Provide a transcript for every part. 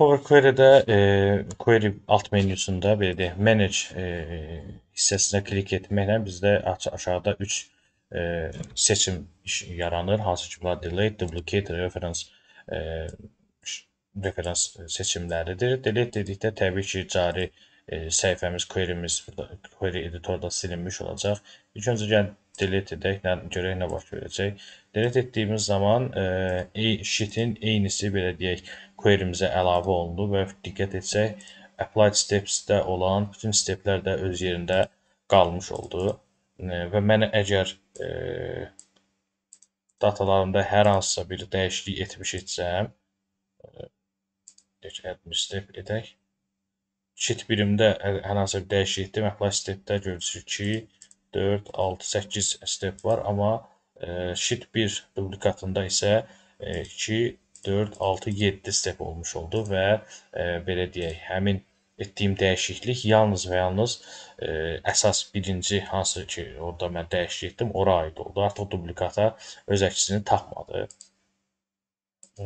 Power Query'de e, Query alt menüsündə belə deyək, Manage e, hissəsinə klik etməklə bizdə aşağıda 3 e, seçim yaranır. Hansı ki, bunlar Delete, Duplicate, Reference e, referans seçimləridir. Delete dedikdə təbii ki, cari e, e, səhifəmiz, queryimiz query editorda silinmiş olacaq. İlk öncə gəl delete edək, nə, görək nə baş verəcək. Delete etdiyimiz zaman e, e, sheet-in eynisi belə deyək, queryimizə əlavə olundu və diqqət etsək, applied steps-də olan bütün steplər də öz yerində qalmış oldu. E, və mən əgər e, datalarımda hər hansısa bir dəyişiklik etmiş etsəm, e, admin step edək kit birimdə hə-, hər hansı bir dəyişiklikdə hə, məqlar stepdə görürsünüz ki, 4, 6, 8 step var, amma e, sheet 1 dublikatında isə e, 2, 4, 6, 7 step olmuş oldu və e, belə deyək, həmin etdiyim dəyişiklik yalnız və yalnız e, əsas birinci hansı ki, orada mən dəyişik etdim, ora aid oldu. Artıq dublikata öz əksini tapmadı. E,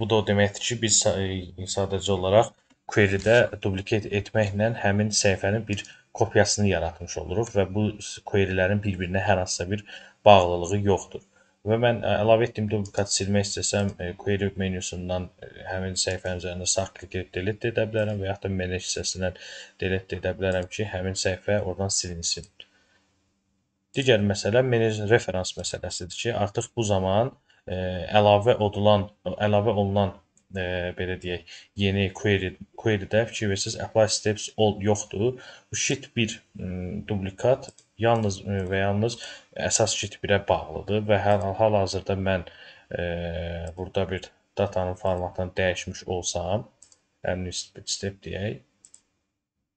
bu da o deməkdir ki, biz e, sadəcə olaraq query-də duplicate etməklə həmin səhifənin bir kopyasını yaratmış oluruq və bu querylərin bir-birinə hər hansısa bir bağlılığı yoxdur. Və mən əlavə etdiyim duplikat silmək istəsəm, query menyusundan həmin səhifənin üzərində sağ klik edib delete edə bilərəm və yaxud da manage hissəsindən delete edə bilərəm ki, həmin səhifə oradan silinsin. Digər məsələ manage reference məsələsidir ki, artıq bu zaman ə, əlavə olunan əlavə olunan e, belə deyək, yeni query query-də fikir versiniz, apply steps old yoxdur. Bu sheet 1 dublikat yalnız və yalnız əsas sheet 1-ə bağlıdır və hal-hazırda mən e, burada bir datanın formatını dəyişmiş olsam, yəni step deyək.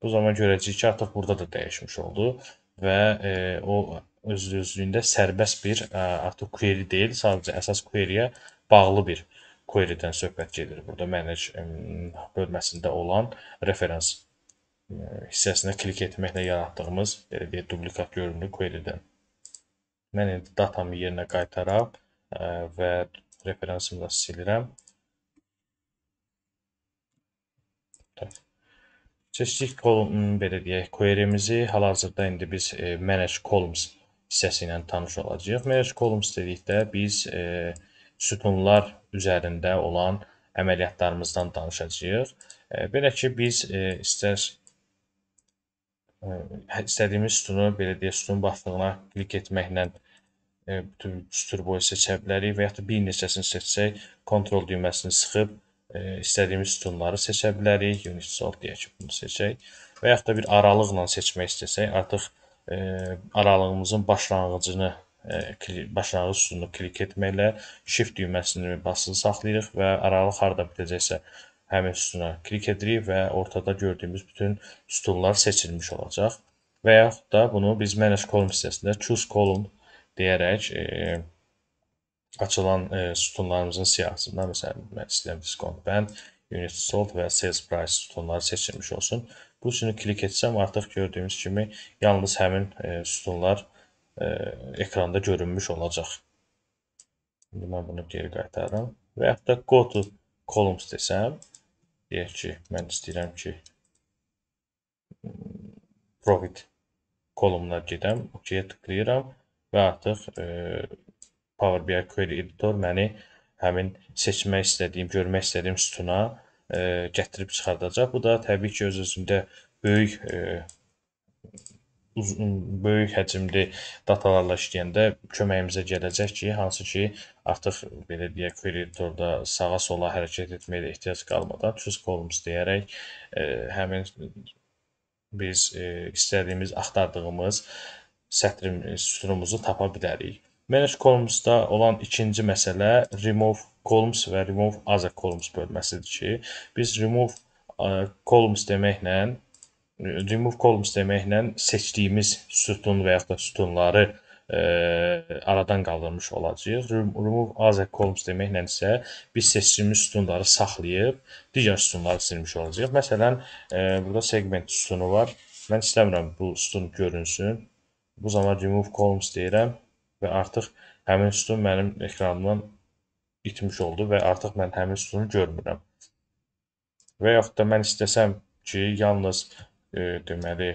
Bu zaman görəcəyik ki, artıq burada da dəyişmiş oldu və e, o öz özlüyündə sərbəst bir ə, artıq query deyil, sadəcə əsas query-yə bağlı bir query-dən söhbət gedir. Burada manage bölməsində olan referans e, hissəsinə klik etməklə yaratdığımız belə deyək dublikat görünür query-dən. Mən indi datamı yerinə qaytaraq e, və referansımı da silirəm. Seçdik kolum hmm, belə deyək query-mizi. Hal-hazırda indi biz e, manage columns hissəsi ilə tanış olacağıq. Manage columns dedikdə biz e, sütunlar üzərində olan əməliyyatlarımızdan danışacağıq. E, belə ki, biz e, istər e, istədiyimiz sütunu, belə deyək, sütun başlığına klik etməklə bütün sütun boyu seçə bilərik və yaxud da bir neçəsini seçsək, kontrol düyməsini sıxıb istədiyimiz sütunları seçə bilərik. Unisol deyək ki, bunu seçək. Və yaxud da bir aralıqla seçmək istəsək, artıq aralıqımızın başlanğıcını seçək E, baş aşağı sütunu klik etməklə shift düyməsini basılı saxlayırıq və aralıq harda bitəcəksə həmin sütuna klik edirik və ortada gördüyümüz bütün sütunlar seçilmiş olacaq. Və yaxud da bunu biz Manage Column hissəsində Choose Column deyərək e, açılan e, sütunlarımızın siyahısından, məsələn, mən istəyirəm Discount Band, Unit Sold və Sales Price sütunları seçilmiş olsun. Bu sütunu klik etsəm artıq gördüyümüz kimi yalnız həmin e, sütunlar seçilmiş E, ekranda görünmüş olacaq. İndi mən bunu geri qaytarıram. Və yaxud da go to columns desəm, deyək ki, mən istəyirəm ki, profit kolumuna gedəm, OK-yə tıklayıram və artıq e, Power BI Query Editor məni həmin seçmək istədiyim, görmək istədiyim sütuna e, gətirib çıxardacaq. Bu da təbii ki, öz-özündə böyük e, uzun, böyük həcmli datalarla işləyəndə köməyimizə gələcək ki, hansı ki, artıq belə deyək, kreditorda sağa-sola hərəkət etməyə də ehtiyac qalmadan choose columns deyərək e, həmin biz e, istədiyimiz, axtardığımız sətrim e, sütunumuzu tapa bilərik. Manage Columns-da olan ikinci məsələ Remove Columns və Remove Other Columns bölməsidir ki, biz Remove e, Columns deməklə remove columns deməklə seçdiyimiz sütun və yaxud da sütunları ə, e, aradan qaldırmış olacağıq. Remove as a columns deməklə isə biz seçdiyimiz sütunları saxlayıb digər sütunları silmiş olacağıq. Məsələn, ə, e, burada segment sütunu var. Mən istəmirəm bu sütun görünsün. Bu zaman remove columns deyirəm və artıq həmin sütun mənim ekranımdan itmiş oldu və artıq mən həmin sütunu görmürəm. Və yaxud da mən istəsəm ki, yalnız deməli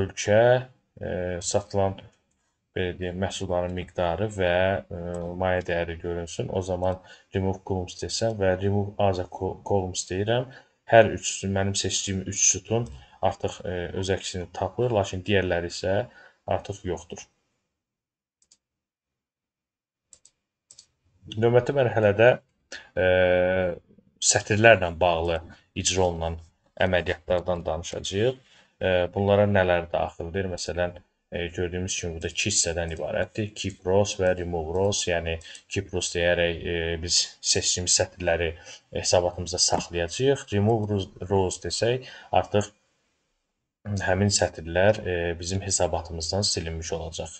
ölkə, e, satılan belə deyim, məhsulların miqdarı və e, maye dəyəri görünsün. O zaman remove columns desəm və remove other columns deyirəm. Hər üçüsü, mənim seçdiyim üç sütun artıq e, öz əksini tapır, lakin digərləri isə artıq yoxdur. Növbəti mərhələdə ə, sətirlərlə bağlı icra olunan əməliyyatlardan danışacağıq. Bunlara nələr daxildir? Məsələn, e, gördüyümüz kimi burada iki hissədən ibarətdir. Keep rows və remove rows, yəni keep rows deyərək e, biz seçdiyimiz sətirləri hesabatımızda saxlayacağıq. Remove rows desək, artıq həmin sətirlər e, bizim hesabatımızdan silinmiş olacaq.